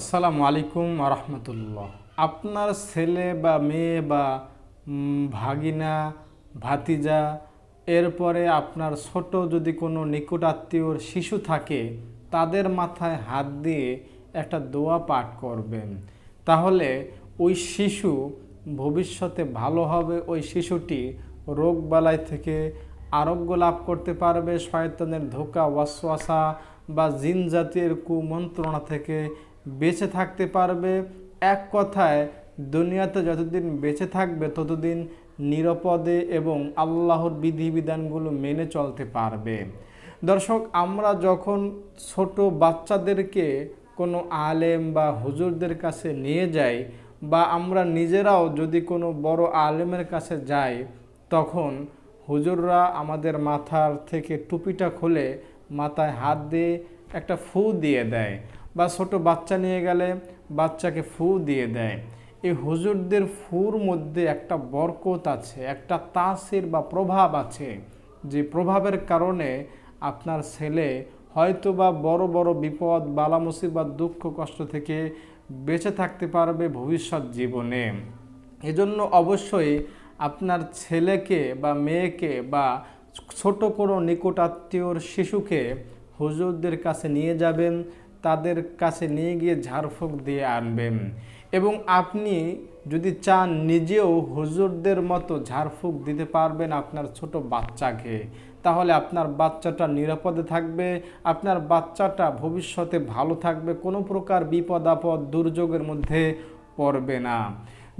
আসসালামু আলাইকুম রহমতুল্লাহ আপনার ছেলে বা মেয়ে বা ভাগিনা ভাতিজা এরপরে আপনার ছোট যদি কোনো নিকট আত্মীয়র শিশু থাকে তাদের মাথায় হাত দিয়ে একটা দোয়া পাঠ করবেন তাহলে ওই শিশু ভবিষ্যতে ভালো হবে ওই শিশুটি রোগ বালাই থেকে আরোগ্য লাভ করতে পারবে শয়তানের ধোকা ওয়াসওয়াসা বা জিন জাতির কুমন্ত্রণা থেকে বেঁচে থাকতে পারবে এক কথায় দুনিয়াতে যতদিন বেঁচে থাকবে ততদিন নিরাপদে এবং আল্লাহর বিধিবিধানগুলো মেনে চলতে পারবে দর্শক আমরা যখন ছোট বাচ্চাদেরকে কোনো আলেম বা হুজুরদের কাছে নিয়ে যাই বা আমরা নিজেরাও যদি কোনো বড় আলেমের কাছে যাই তখন হুজুররা আমাদের মাথার থেকে টুপিটা খুলে মাথায় হাত দিয়ে একটা ফু দিয়ে দেয় বা ছোট বাচ্চা নিয়ে গেলে বাচ্চাকে ফু দিয়ে দেয় এই হুজুরদের ফুর মধ্যে একটা বরকত আছে একটা তাসির বা প্রভাব আছে যে প্রভাবের কারণে আপনার ছেলে হয়তো বা বড় বড় বিপদ বালামসি বা দুঃখ কষ্ট থেকে বেঁচে থাকতে পারবে ভবিষ্যৎ জীবনে এজন্য অবশ্যই আপনার ছেলেকে বা মেয়েকে বা ছোট কোনো আত্মীয়র শিশুকে হুজুরদের কাছে নিয়ে যাবেন তাদের কাছে নিয়ে গিয়ে ঝাড়ফুঁক দিয়ে আনবেন এবং আপনি যদি চান নিজেও হুজুরদের মতো ঝাড়ফুঁক দিতে পারবেন আপনার ছোট বাচ্চাকে তাহলে আপনার বাচ্চাটা নিরাপদে থাকবে আপনার বাচ্চাটা ভবিষ্যতে ভালো থাকবে কোনো প্রকার বিপদ আপদ দুর্যোগের মধ্যে পড়বে না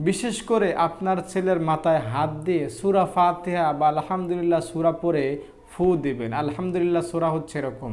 বিশেষ করে আপনার ছেলের মাথায় হাত দিয়ে সুরা ফাতেহা বা আলহামদুলিল্লাহ সুরা পরে ফু দিবেন আলহামদুলিল্লাহ সুরা হচ্ছে এরকম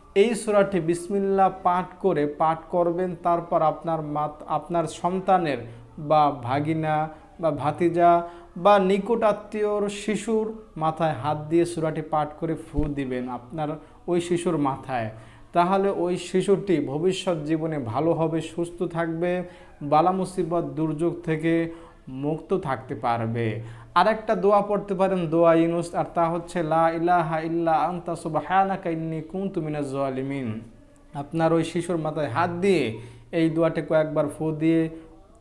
এই সুরাটি বিসমিল্লা পাঠ করে পাঠ করবেন তারপর আপনার মাত আপনার সন্তানের বা ভাগিনা বা ভাতিজা বা নিকট আত্মীয়র শিশুর মাথায় হাত দিয়ে সুরাটি পাঠ করে ফু দিবেন আপনার ওই শিশুর মাথায় তাহলে ওই শিশুটি ভবিষ্যৎ জীবনে ভালো হবে সুস্থ থাকবে বালা মুসিবত দুর্যোগ থেকে মুক্ত থাকতে পারবে আর একটা দোয়া পড়তে পারেন দোয়া ইনুস আর তা হচ্ছে লা ইলাহা ইল্লা আন্তা সুবহানাকা কুনতু মিনাজ জালিমিন আপনার ওই শিশুর মাথায় হাত দিয়ে এই দোয়াটি কয়েকবার ফু দিয়ে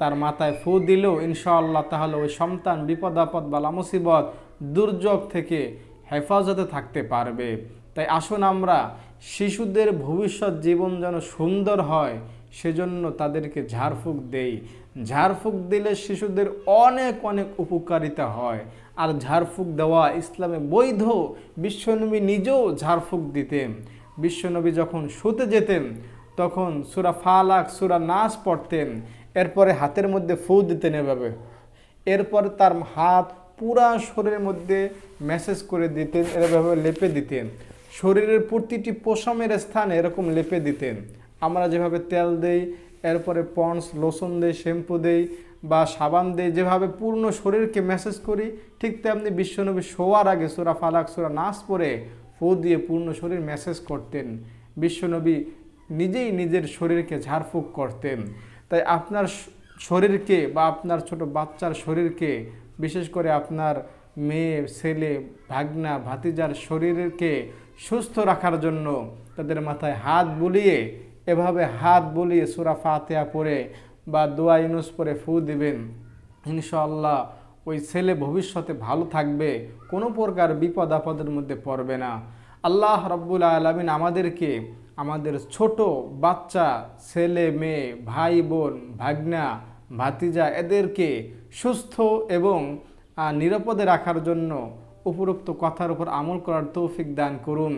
তার মাথায় ফু দিলেও ইনশাআল্লাহ তাহলে ওই সন্তান বিপদ আপদ বালা মুসিবত দুর্যোগ থেকে হেফাজতে থাকতে পারবে তাই আসুন আমরা শিশুদের ভবিষ্যৎ জীবন যেন সুন্দর হয় সেজন্য তাদেরকে ঝাড়ফুঁক দেই ঝাড়ফুঁক দিলে শিশুদের অনেক অনেক উপকারিতা হয় আর ঝাড়ফুঁক দেওয়া ইসলামে বৈধ বিশ্বনবী নিজেও ঝাড়ফুঁক দিতেন বিশ্বনবী যখন শুতে যেতেন তখন সুরা ফালাক সুরা নাচ পড়তেন এরপরে হাতের মধ্যে ফু দিতেন এভাবে এরপর তার হাত পুরা শরীরের মধ্যে মেসেজ করে দিতেন এভাবে লেপে দিতেন শরীরের প্রতিটি পশমের স্থানে এরকম লেপে দিতেন আমরা যেভাবে তেল দেই এরপরে পন্স লোসন দেই শ্যাম্পু দেই বা সাবান দেই যেভাবে পূর্ণ শরীরকে মেসেজ করি ঠিক তেমনি বিশ্বনবী শোয়ার আগে সোরা ফালাক সোরা নাচ পরে ফু দিয়ে পূর্ণ শরীর মেসেজ করতেন বিশ্বনবী নিজেই নিজের শরীরকে ঝাড়ফুঁক করতেন তাই আপনার শরীরকে বা আপনার ছোট বাচ্চার শরীরকে বিশেষ করে আপনার মেয়ে ছেলে ভাগনা ভাতিজার শরীরকে সুস্থ রাখার জন্য তাদের মাথায় হাত বুলিয়ে এভাবে হাত বুলিয়ে সুরা ফাতেয়া পরে বা দোয়া ইউনুস পরে ফু দিবেন ইনশাল্লাহ ওই ছেলে ভবিষ্যতে ভালো থাকবে কোনো প্রকার বিপদ আপদের মধ্যে পড়বে না আল্লাহ রব্বুল আলমিন আমাদেরকে আমাদের ছোট বাচ্চা ছেলে মেয়ে ভাই বোন ভাগ্না ভাতিজা এদেরকে সুস্থ এবং নিরাপদে রাখার জন্য উপরোক্ত কথার উপর আমল করার তৌফিক দান করুন